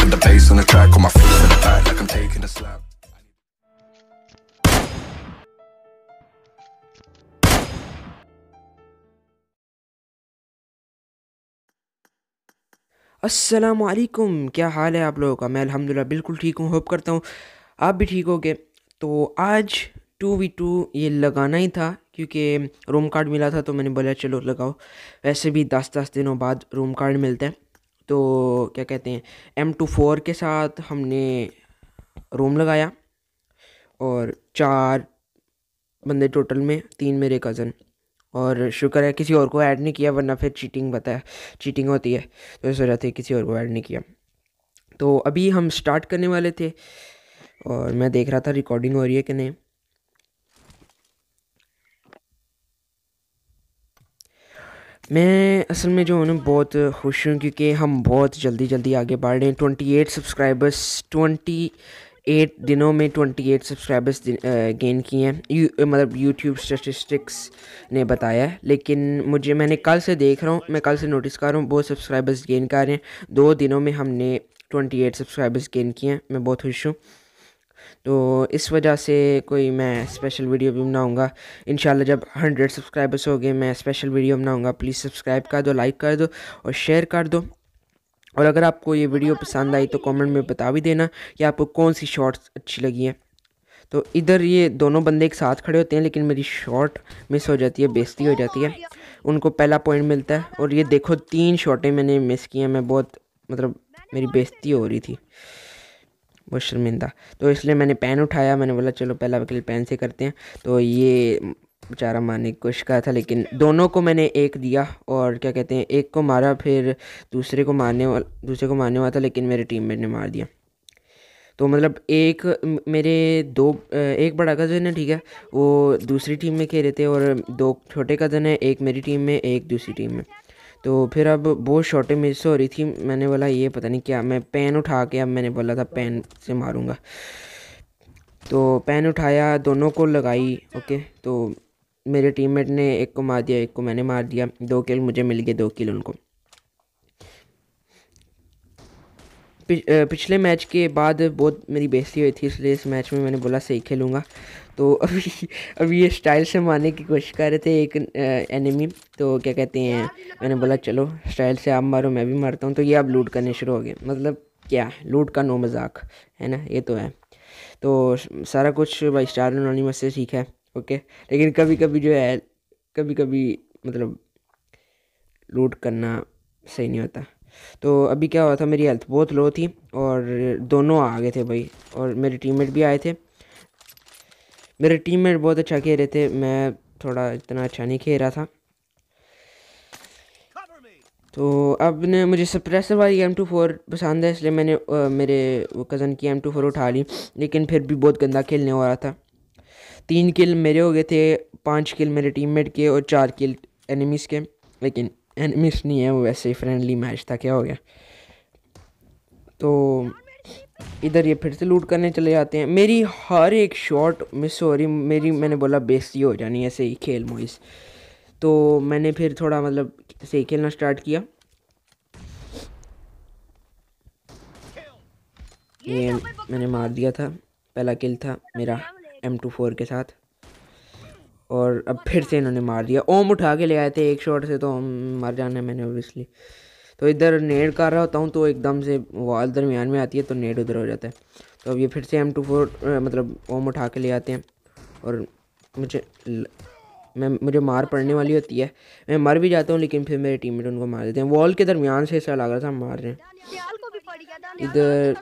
Dropping the bass on the track on my face in the back like I'm taking a slap. असलकुम क्या हाल है आप लोगों का मैं अल्हम्दुलिल्लाह बिल्कुल ठीक हूँ होप करता हूँ आप भी ठीक होगे तो आज टू वी टू ये लगाना ही था क्योंकि रूम कार्ड मिला था तो मैंने बोला चलो लगाओ वैसे भी दस दस दिनों बाद रूम कार्ड मिलते हैं तो क्या कहते हैं एम टू फोर के साथ हमने रूम लगाया और चार बंदे टोटल में तीन मेरे कज़न और शुक्र है किसी और को ऐड नहीं किया वरना फिर चीटिंग बताया चीटिंग होती है तो इस वजह से किसी और को ऐड नहीं किया तो अभी हम स्टार्ट करने वाले थे और मैं देख रहा था रिकॉर्डिंग हो रही है कि नहीं मैं असल में जो हूँ ना बहुत खुश हूँ क्योंकि हम बहुत जल्दी जल्दी आगे बढ़ रहे हैं twenty eight subscribers twenty eight दिनों में ट्वेंटी एट सब्सक्राइबर्स गेन किए हैं यू मतलब यूट्यूब स्टेटिस्टिक्स ने बताया है लेकिन मुझे मैंने कल से देख रहा हूँ मैं कल से नोटिस कर रहा हूँ बहुत सब्सक्राइबर्स गेन कर रहे हैं दो दिनों में हमने ट्वेंटी एट सब्सक्राइबर्स गेन किए हैं मैं बहुत खुश हूँ तो इस वजह से कोई मैं स्पेशल वीडियो भी बनाऊँगा इन जब हंड्रेड सब्सक्राइबर्स हो गए मैं स्पेशल वीडियो बनाऊँगा प्लीज़ सब्सक्राइब कर दो लाइक कर दो और शेयर कर दो और अगर आपको ये वीडियो पसंद आई तो कमेंट में बता भी देना कि आपको कौन सी शॉर्ट्स अच्छी लगी हैं तो इधर ये दोनों बंदे एक साथ खड़े होते हैं लेकिन मेरी शॉट मिस हो जाती है बेजती हो जाती है उनको पहला पॉइंट मिलता है और ये देखो तीन शॉटें मैंने मिस की हैं मैं बहुत मतलब मेरी बेजती हो रही थी वो शर्मिंदा तो इसलिए मैंने पेन उठाया मैंने बोला चलो पहला वकील पेन से करते हैं तो ये बेचारा मारने की कोशिश करा था लेकिन दोनों को मैंने एक दिया और क्या कहते हैं एक को मारा फिर दूसरे को मारने वाला दूसरे को मारने वाला था लेकिन मेरे टीम ने मार दिया तो मतलब एक मेरे दो एक बड़ा कज़न है ठीक है वो दूसरी टीम में खेल रहे थे और दो छोटे कज़न है एक मेरी टीम में एक दूसरी टीम में तो फिर अब बहुत शॉर्टेज मिस हो रही थी मैंने बोला ये पता नहीं क्या मैं पेन उठा के अब मैंने बोला था पेन से मारूंगा तो पेन उठाया दोनों को लगाई ओके तो मेरे टीममेट ने एक को मार दिया एक को मैंने मार दिया दो किल मुझे मिल गए दो किल उनको पिछले मैच के बाद बहुत मेरी बेइज्जती हुई थी इसलिए इस मैच में मैंने बोला सही खेलूँगा तो अभी अभी ये स्टाइल से मारने की कोशिश कर रहे थे एक एनिमी तो क्या कहते हैं मैंने बोला चलो स्टाइल से आप मारो मैं भी मारता हूँ तो ये आप लूट करने शुरू हो गए मतलब क्या लूट का नो मजाक है ना ये तो है तो सारा कुछ भाई स्टार एनोनीमस से सीखा है ओके लेकिन कभी कभी जो है कभी कभी मतलब लूट करना सही नहीं होता तो अभी क्या हुआ था मेरी हेल्थ बहुत लो थी और दोनों आ गए थे भाई और मेरे टीममेट भी आए थे मेरे टीममेट बहुत अच्छा खेल रहे थे मैं थोड़ा इतना अच्छा नहीं खेल रहा था तो अब ने मुझे सप्रेसर वाली एम टू फोर पसंद है इसलिए मैंने आ, मेरे कज़न की एम टू फोर उठा ली लेकिन फिर भी बहुत गंदा खेलने हो रहा था तीन किल मेरे हो गए थे पांच किल मेरे टीममेट के और चार किल एनिमीज़ के लेकिन मिस नहीं है वो वैसे ही फ्रेंडली मैच था क्या हो गया तो इधर ये फिर से लूट करने चले जाते हैं मेरी हर एक शॉट मिस हो रही मेरी मैंने बोला बेस्ती हो जानी ऐसे ही खेल मोइस तो मैंने फिर थोड़ा मतलब ऐसे ही खेलना स्टार्ट किया ये मैंने मार दिया था पहला किल था मेरा एम टू फोर के साथ और अब फिर से इन्होंने मार दिया ओम उठा के ले आए थे एक शॉट से तो ओम मर जाना है मैंने ओबियसली तो इधर नेड कर रहा होता हूँ तो एकदम से वॉल दरमियान में आती है तो नेड उधर हो जाता है तो अब ये फिर से एम टू फोर मतलब ओम उठा के ले आते हैं और मुझे ल... मैं मुझे मार पड़ने वाली होती है मैं मर भी जाता हूँ लेकिन फिर मेरे टीम उनको मार देते हैं वॉल के दरमियान से ऐसा लग रहा था मार रहे हैं इधर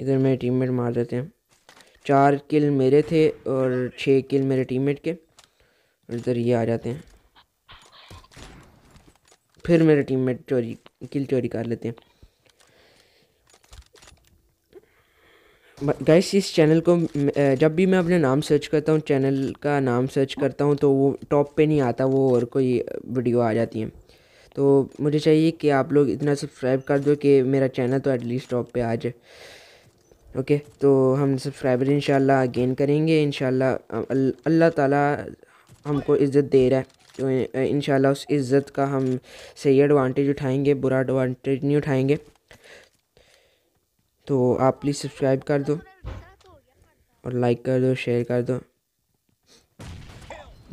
इधर मेरे टीम मार देते हैं चार किल मेरे थे और छः किल मेरे टीममेट के इधर ये आ जाते हैं फिर मेरे टीममेट चोरी किल चोरी कर लेते हैं गैस इस चैनल को जब भी मैं अपने नाम सर्च करता हूँ चैनल का नाम सर्च करता हूँ तो वो टॉप पे नहीं आता वो और कोई वीडियो आ जाती है तो मुझे चाहिए कि आप लोग इतना सब्सक्राइब कर दो कि मेरा चैनल तो एटलीस्ट टॉप पे आ जाए ओके तो हम सब्सक्राइबर इन गेन करेंगे इन अल्लाह ताला हमको इज़्ज़त दे रहा है तो इन उस इज़्ज़त का हम सही एडवांटेज उठाएंगे बुरा एडवांटेज नहीं उठाएंगे तो आप प्लीज़ सब्सक्राइब कर दो और लाइक कर दो शेयर कर दो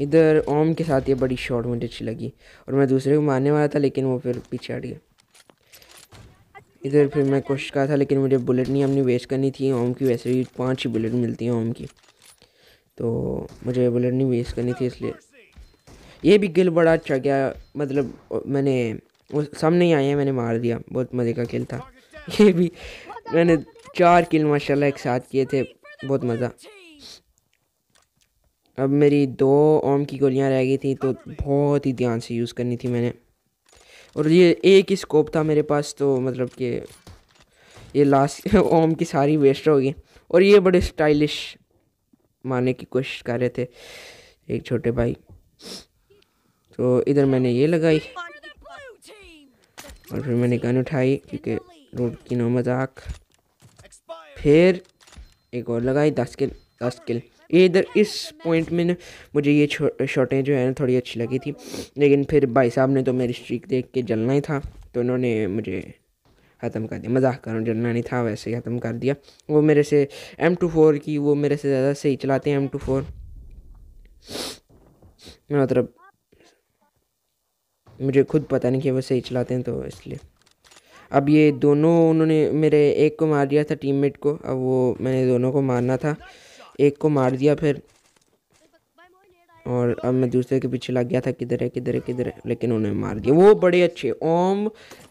इधर ओम के साथ ये बड़ी शॉर्ट मुझे अच्छी लगी और मैं दूसरे को मारने वाला था लेकिन वो फिर पीछे हट गया इधर फिर मैं कोशिश कर था लेकिन मुझे बुलेट नहीं अपनी वेस्ट करनी थी ओम की वैसे भी पाँच ही बुलेट मिलती हैं ओम की तो मुझे बुलेट नहीं वेस्ट करनी थी इसलिए ये भी गिल बड़ा अच्छा गया मतलब मैंने वो सामने ही आया मैंने मार दिया बहुत मज़े का खेल था ये भी मैंने चार किल माशाल्लाह एक साथ किए थे बहुत मज़ा अब मेरी दो ओम की गोलियां रह गई थी तो बहुत ही ध्यान से यूज़ करनी थी मैंने और ये एक ही स्कोप था मेरे पास तो मतलब कि ये लास्ट ओम की सारी वेस्ट होगी और ये बड़े स्टाइलिश मारने की कोशिश कर रहे थे एक छोटे भाई तो इधर मैंने ये लगाई और फिर मैंने गन उठाई क्योंकि रोड की नो मजाक फिर एक और लगाई दस किल दस किल ये इधर इस पॉइंट में मुझे ये शॉटें जो है ना थोड़ी अच्छी लगी थी लेकिन फिर भाई साहब ने तो मेरी स्ट्रीक देख के जलना ही था तो उन्होंने मुझे ख़त्म कर दिया मजाक करूँ जलना नहीं था वैसे ही ख़त्म कर दिया वो मेरे से एम टू फोर की वो मेरे से ज़्यादा सही चलाते हैं एम टू फोर मतलब मुझे खुद पता नहीं कि वो सही चलाते हैं तो इसलिए अब ये दोनों उन्होंने मेरे एक को मार दिया था टीममेट को अब वो मैंने दोनों को मारना था एक को मार दिया फिर और अब मैं दूसरे के पीछे लग गया था किधर है किधर है किधर है लेकिन उन्हें मार दिया वो बड़े अच्छे Om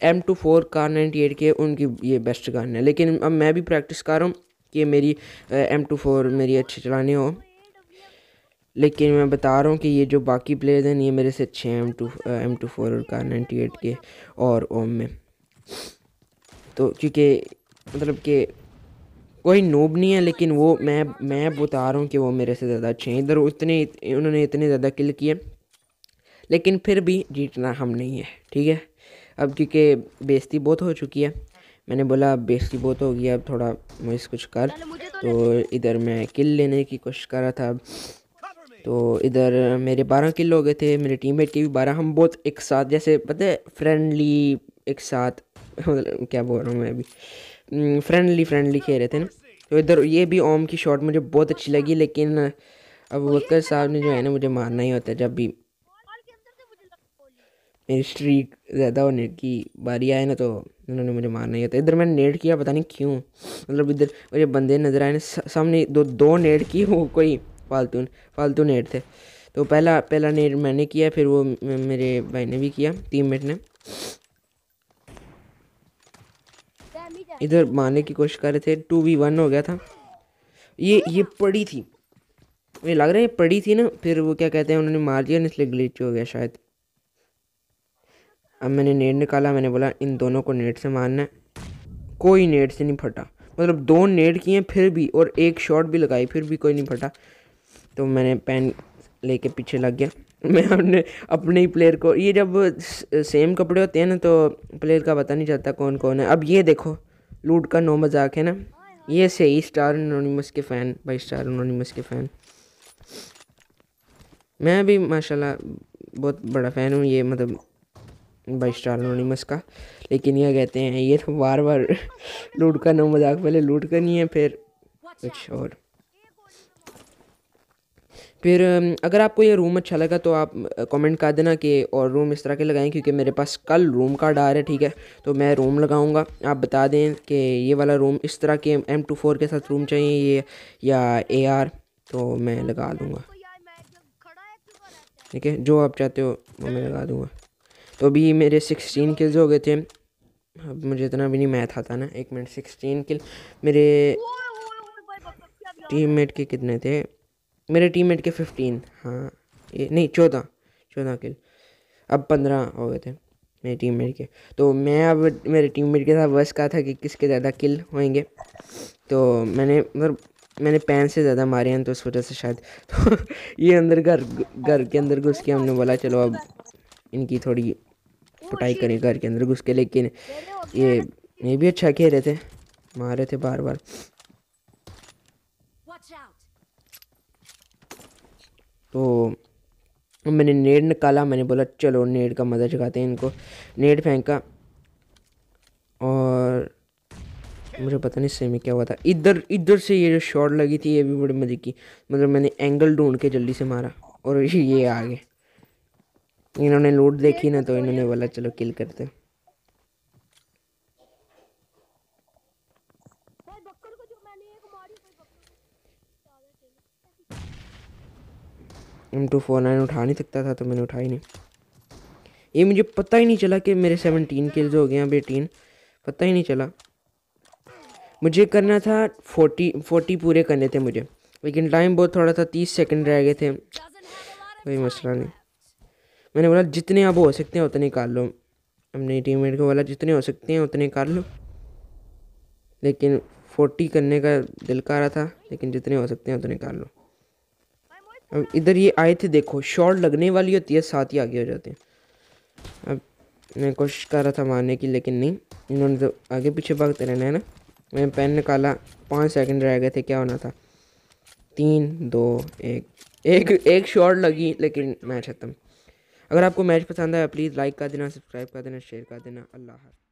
M two four car ninety eight के उनकी ये बेस्ट गन है लेकिन अब मैं भी प्रैक्टिस कर रहा हूँ कि मेरी एम टू फोर मेरी अच्छी चलानी हो लेकिन मैं बता रहा हूँ कि ये जो बाकी प्लेयर्स हैं ये मेरे से अच्छे हैं M two M two four और कार नाइन्टी एट के और ओम में तो क्योंकि मतलब कि कोई नोब नहीं है लेकिन वो मैं मैं बता रहा हूँ कि वो मेरे से ज़्यादा अच्छे हैं इधर उतने उन्होंने इतने ज़्यादा किल किए लेकिन फिर भी जीतना हम नहीं है ठीक है अब क्योंकि बेजती बहुत हो चुकी है मैंने बोला अब बेजती बहुत हो गई अब थोड़ा मुझे कुछ कर तो इधर मैं किल लेने की कोशिश कर रहा था अब तो इधर मेरे बारह किल हो गए थे मेरे टीममेट के भी बारह हम बहुत एक साथ जैसे पता है फ्रेंडली एक साथ मतलब क्या बोल रहा हूँ मैं अभी फ्रेंडली फ्रेंडली खेल रहे थे ना तो इधर ये भी ओम की शॉट मुझे बहुत अच्छी लगी लेकिन अब वक्कर साहब ने जो है ना मुझे मारना ही होता है जब भी मेरी स्ट्रीक ज़्यादा होने की बारी आए ना तो उन्होंने मुझे मारना ही होता इधर मैंने नेट किया पता नहीं क्यों मतलब इधर मुझे बंदे नज़र आए ना सामने दो दो नेट की वो कोई फालतू फालतू नेट थे तो पहला पहला नेट मैंने किया फिर वो मेरे भाई ने भी किया टीम ने इधर मारने की कोशिश कर रहे थे टू वी वन हो गया था ये ये पड़ी थी मुझे लग रहा है ये पड़ी थी ना फिर वो क्या कहते हैं उन्होंने मार दिया इसलिए ग्लिच हो गया शायद अब मैंने नेट निकाला मैंने बोला इन दोनों को नेट से मारना है कोई नेट से नहीं फटा मतलब दो नेट किए फिर भी और एक शॉट भी लगाई फिर भी कोई नहीं फटा तो मैंने पेन लेके पीछे लग गया मैं अपने अपने ही प्लेयर को ये जब सेम कपड़े होते हैं ना तो प्लेयर का पता नहीं चलता कौन कौन है अब ये देखो लूट का नो मजाक है ना ये सही स्टार अनोनीमस के फ़ैन भाई स्टार अनोनीमस के फ़ैन मैं भी माशाल्लाह बहुत बड़ा फ़ैन हूँ ये मतलब भाई स्टार अनोनीमस का लेकिन यह कहते हैं ये तो बार बार लूट का नो मजाक पहले लूट का नहीं है फिर कुछ और फिर अगर आपको ये रूम अच्छा लगा तो आप कमेंट कर देना कि और रूम इस तरह के लगाएं क्योंकि मेरे पास कल रूम कार्ड आ रहा है ठीक है तो मैं रूम लगाऊंगा आप बता दें कि ये वाला रूम इस तरह के एम टू फोर के साथ रूम चाहिए ये या ए आर तो मैं लगा दूँगा ठीक है जो आप चाहते हो वो मैं लगा दूँगा तो अभी मेरे सिक्सटीन किल्स हो गए थे अब मुझे इतना भी नहीं मैथ आता ना एक मिनट सिक्सटीन किल मेरे मेट के कितने थे मेरे टीममेट के फिफ्टीन हाँ ये नहीं चौदह चौदह किल अब पंद्रह हो गए थे मेरे टीममेट के तो मैं अब मेरे टीममेट के साथ वर्ष कहा था कि किसके ज़्यादा किल होंगे तो मैंने मतलब मैंने पैन से ज़्यादा मारे हैं तो उस वजह से शायद तो ये अंदर घर घर के अंदर घुस के हमने बोला चलो अब इनकी थोड़ी पटाई करें घर के अंदर घुस के लेकिन ये ये भी अच्छा खेल रहे थे मारे थे बार बार तो मैंने नेट निकाला मैंने बोला चलो नेट का मज़ा चुकाते हैं इनको नेट फेंका और मुझे पता नहीं सेमी क्या हुआ था इधर इधर से ये जो शॉट लगी थी ये भी बड़े मज़े की मतलब मैंने एंगल ढूंढ के जल्दी से मारा और ये आ गए इन्होंने लूट देखी ना तो इन्होंने बोला चलो किल करते हैं टू फोर नाइन उठा नहीं सकता था तो मैंने उठा ही नहीं ये मुझे पता ही नहीं चला कि मेरे सेवनटीन किल्स हो गए अब एटीन पता ही नहीं चला मुझे करना था फोर्टी फोर्टी पूरे करने थे मुझे लेकिन टाइम बहुत थोड़ा था तीस सेकंड रह गए थे कोई मसला नहीं मैंने बोला जितने अब हो सकते हैं उतने कर लो अपनी टीम को बोला जितने हो सकते हैं उतने कर लो लेकिन फोर्टी करने का दिल कर रहा था लेकिन जितने हो सकते हैं उतने कर लो अब इधर ये आए थे देखो शॉर्ट लगने वाली होती है साथ ही आगे हो जाते हैं अब मैं कोशिश कर रहा था मारने की लेकिन नहीं इन्होंने तो आगे पीछे भागते रहना है ना मैंने पेन निकाला पाँच सेकंड रह गए थे क्या होना था तीन दो एक एक एक शॉर्ट लगी लेकिन मैच खत्म अगर आपको मैच पसंद आया प्लीज़ लाइक कर देना सब्सक्राइब कर देना शेयर कर देना अल्लाह हाफ